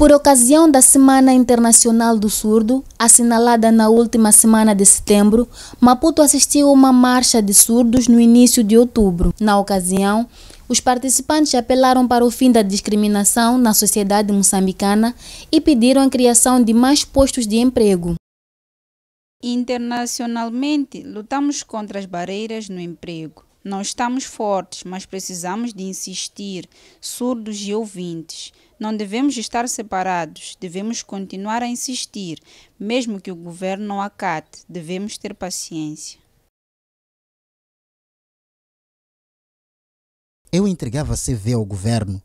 Por ocasião da Semana Internacional do Surdo, assinalada na última semana de setembro, Maputo assistiu a uma marcha de surdos no início de outubro. Na ocasião, os participantes apelaram para o fim da discriminação na sociedade moçambicana e pediram a criação de mais postos de emprego. Internacionalmente, lutamos contra as barreiras no emprego. Não estamos fortes, mas precisamos de insistir, surdos e ouvintes. Não devemos estar separados, devemos continuar a insistir, mesmo que o governo não acate, devemos ter paciência. Eu entregava CV ao governo,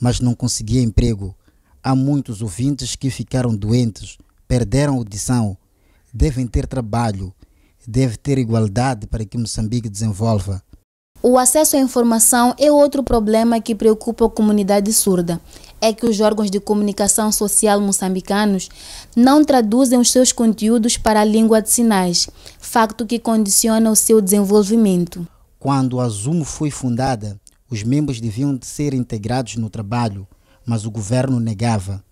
mas não conseguia emprego. Há muitos ouvintes que ficaram doentes, perderam audição, devem ter trabalho deve ter igualdade para que Moçambique desenvolva. O acesso à informação é outro problema que preocupa a comunidade surda. É que os órgãos de comunicação social moçambicanos não traduzem os seus conteúdos para a língua de sinais, facto que condiciona o seu desenvolvimento. Quando a Zumo foi fundada, os membros deviam ser integrados no trabalho, mas o governo negava.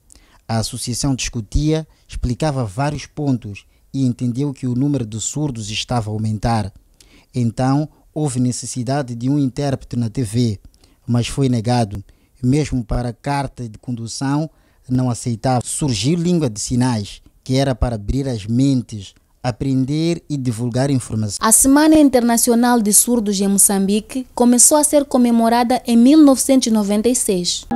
A associação discutia, explicava vários pontos e entendeu que o número de surdos estava a aumentar. Então houve necessidade de um intérprete na TV, mas foi negado. Mesmo para carta de condução, não aceitava. Surgiu língua de sinais, que era para abrir as mentes, aprender e divulgar informação. A Semana Internacional de Surdos em Moçambique começou a ser comemorada em 1996.